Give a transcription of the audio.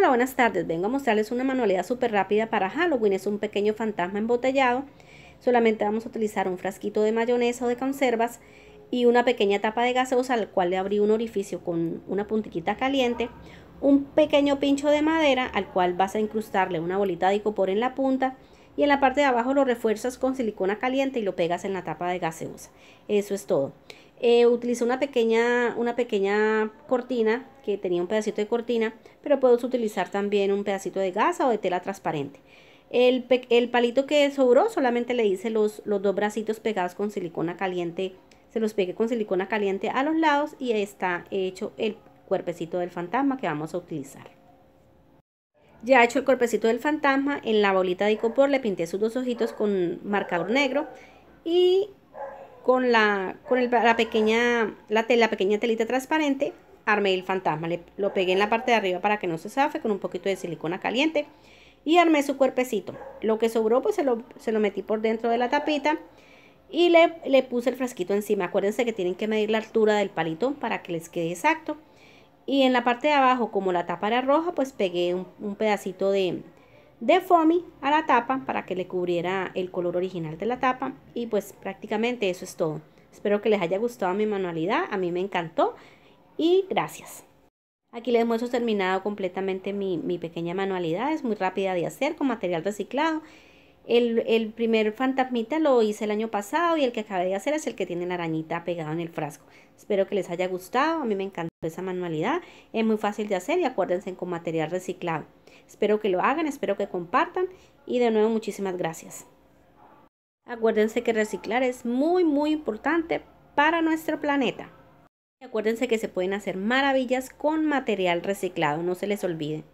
Hola, buenas tardes. Vengo a mostrarles una manualidad súper rápida para Halloween. Es un pequeño fantasma embotellado. Solamente vamos a utilizar un frasquito de mayonesa o de conservas y una pequeña tapa de gaseosa al cual le abrí un orificio con una puntiquita caliente. Un pequeño pincho de madera al cual vas a incrustarle una bolita de icopor en la punta y en la parte de abajo lo refuerzas con silicona caliente y lo pegas en la tapa de gaseosa. Eso es todo. Eh, utilicé una pequeña, una pequeña cortina que tenía un pedacito de cortina, pero puedes utilizar también un pedacito de gasa o de tela transparente. El, palito que sobró solamente le hice los, los dos bracitos pegados con silicona caliente. Se los pegué con silicona caliente a los lados y está hecho el cuerpecito del fantasma que vamos a utilizar. Ya hecho el cuerpecito del fantasma, en la bolita de icopor le pinté sus dos ojitos con marcador negro y con la, con la, pequeña, la, tela pequeña telita transparente armé el fantasma. Le, lo pegué en la parte de arriba para que no se zafe con un poquito de silicona caliente y armé su cuerpecito. Lo que sobró pues se lo, se lo metí por dentro de la tapita y le, le puse el frasquito encima. Acuérdense que tienen que medir la altura del palito para que les quede exacto. Y en la parte de abajo, como la tapa era roja, pues pegué un, pedacito de, de foamy a la tapa para que le cubriera el color original de la tapa. Y pues prácticamente eso es todo. Espero que les haya gustado mi manualidad, a mí me encantó y gracias. Aquí les muestro terminado completamente mi, mi pequeña manualidad, es muy rápida de hacer con material reciclado el, primer fantasmita lo hice el año pasado y el que acabé de hacer es el que tiene la arañita pegada en el frasco. Espero que les haya gustado, a mí me encantó esa manualidad, es muy fácil de hacer y acuérdense con material reciclado. Espero que lo hagan, espero que compartan y de nuevo muchísimas gracias. Acuérdense que reciclar es muy muy importante para nuestro planeta. Y acuérdense que se pueden hacer maravillas con material reciclado, no se les olvide.